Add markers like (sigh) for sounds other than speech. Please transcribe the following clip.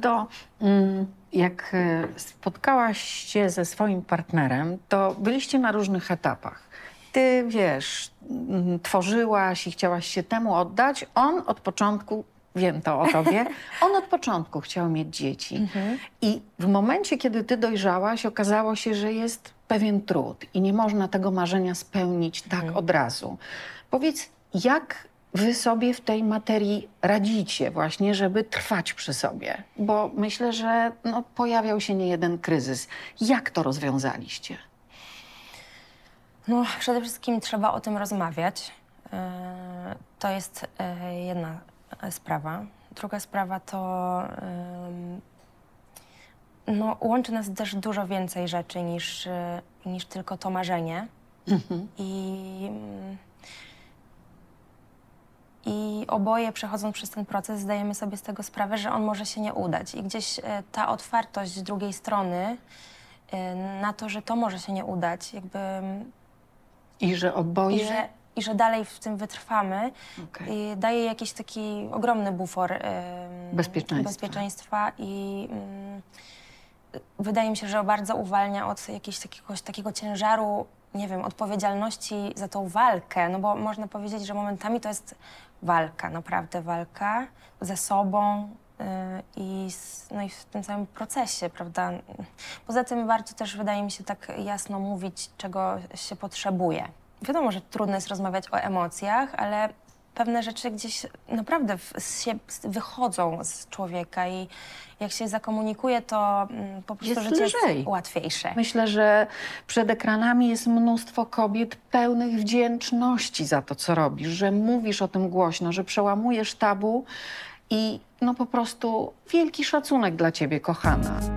tak Jak e, spotkałaś się ze swoim partnerem, to byliście na różnych etapach. Ty wiesz, mm, tworzyłaś i chciałaś się temu oddać. On od początku wiem to o tobie, (laughs) on od początku chciał mieć dzieci. Mhm. I w momencie, kiedy ty dojrzałaś, okazało się, że jest pewien trud i nie można tego marzenia spełnić tak od razu. Powiedz, jak wy sobie w tej materii radzicie właśnie, żeby trwać przy sobie? Bo myślę, że no, pojawiał się niejeden kryzys. Jak to rozwiązaliście? No, przede wszystkim trzeba o tym rozmawiać. E, to jest e, jedna e, sprawa. Druga sprawa to no, łączy nas też dużo więcej rzeczy niż, niż tylko to marzenie. Mhm. I oboje przechodząc przez ten proces zdajemy sobie z tego sprawę, że on może się nie udać i gdzieś e, ta otwartość drugiej strony e, na to, że to może się nie udać, jakby... I że oboje... I że, i że dalej w tym wytrwamy, okay. daje jakiś taki ogromny bufor ym, bezpieczeństwa. bezpieczeństwa i... Ym, mm, wydaje mi się, że bardzo uwalnia od jakiegoś takiego, takiego ciężaru nie wiem, odpowiedzialności za tą walkę, no bo można powiedzieć, że momentami to jest walka, naprawdę walka ze sobą yy, i, z, no i w tym samym procesie, prawda? Poza tym warto też, wydaje mi się, tak jasno mówić, czego się potrzebuje. Wiadomo, że trudno jest rozmawiać o emocjach, ale pewne rzeczy gdzieś naprawdę w, się, wychodzą z człowieka i jak się zakomunikuje, to mm, po prostu jest życie lżej. jest łatwiejsze. Myślę, że przed ekranami jest mnóstwo kobiet pełnych wdzięczności za to, co robisz, że mówisz o tym głośno, że przełamujesz tabu i no po prostu wielki szacunek dla ciebie, kochana.